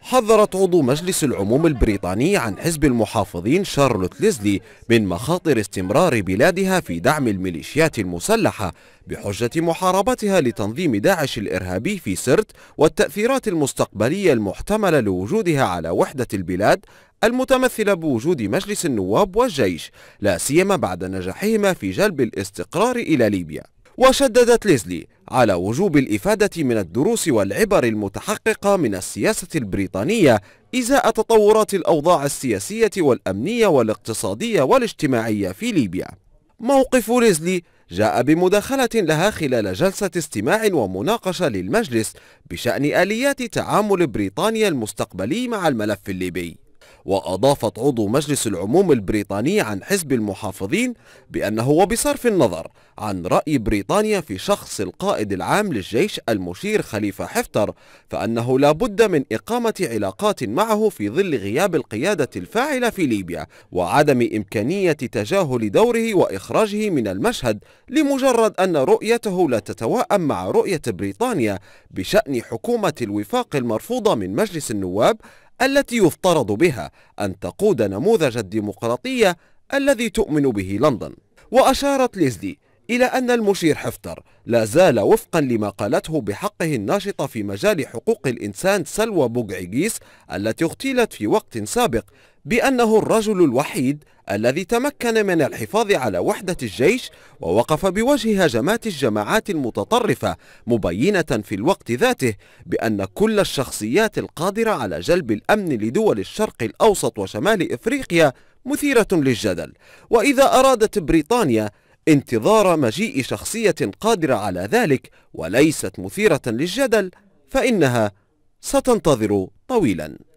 حذرت عضو مجلس العموم البريطاني عن حزب المحافظين شارلوت ليزلي من مخاطر استمرار بلادها في دعم الميليشيات المسلحة بحجة محاربتها لتنظيم داعش الإرهابي في سرت والتأثيرات المستقبلية المحتملة لوجودها على وحدة البلاد المتمثلة بوجود مجلس النواب والجيش لا سيما بعد نجاحهما في جلب الاستقرار إلى ليبيا وشددت ليزلي على وجوب الإفادة من الدروس والعبر المتحققة من السياسة البريطانية إزاء تطورات الأوضاع السياسية والأمنية والاقتصادية والاجتماعية في ليبيا موقف ليزلي جاء بمداخلة لها خلال جلسة استماع ومناقشة للمجلس بشأن آليات تعامل بريطانيا المستقبلي مع الملف الليبي وأضافت عضو مجلس العموم البريطاني عن حزب المحافظين بأنه وبصرف النظر عن رأي بريطانيا في شخص القائد العام للجيش المشير خليفة حفتر فأنه لا بد من إقامة علاقات معه في ظل غياب القيادة الفاعلة في ليبيا وعدم إمكانية تجاهل دوره وإخراجه من المشهد لمجرد أن رؤيته لا تتواءم مع رؤية بريطانيا بشأن حكومة الوفاق المرفوضة من مجلس النواب التي يفترض بها أن تقود نموذج الديمقراطية الذي تؤمن به لندن وأشارت ليزلي إلى أن المشير حفتر لا زال وفقا لما قالته بحقه الناشطة في مجال حقوق الإنسان سلوى بوغعيجيس التي اغتيلت في وقت سابق بأنه الرجل الوحيد الذي تمكن من الحفاظ على وحدة الجيش ووقف بوجه هجمات الجماعات المتطرفة مبينة في الوقت ذاته بأن كل الشخصيات القادرة على جلب الأمن لدول الشرق الأوسط وشمال إفريقيا مثيرة للجدل وإذا أرادت بريطانيا انتظار مجيء شخصية قادرة على ذلك وليست مثيرة للجدل فإنها ستنتظر طويلاً